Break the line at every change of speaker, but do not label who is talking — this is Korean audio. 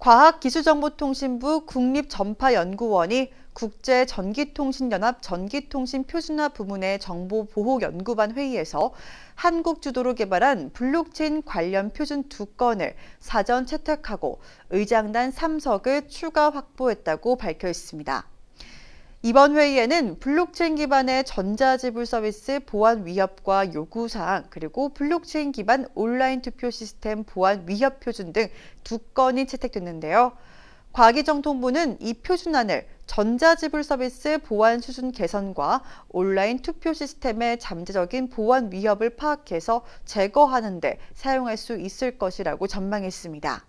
과학기술정보통신부 국립전파연구원이 국제전기통신연합 전기통신표준화 부문의 정보보호연구반 회의에서 한국 주도로 개발한 블록체인 관련 표준 두 건을 사전 채택하고 의장단 3석을 추가 확보했다고 밝혀 있습니다. 이번 회의에는 블록체인 기반의 전자지불 서비스 보안 위협과 요구사항 그리고 블록체인 기반 온라인 투표 시스템 보안 위협 표준 등 두 건이 채택됐는데요. 과기정통부는 이 표준안을 전자지불 서비스 보안 수준 개선과 온라인 투표 시스템의 잠재적인 보안 위협을 파악해서 제거하는 데 사용할 수 있을 것이라고 전망했습니다.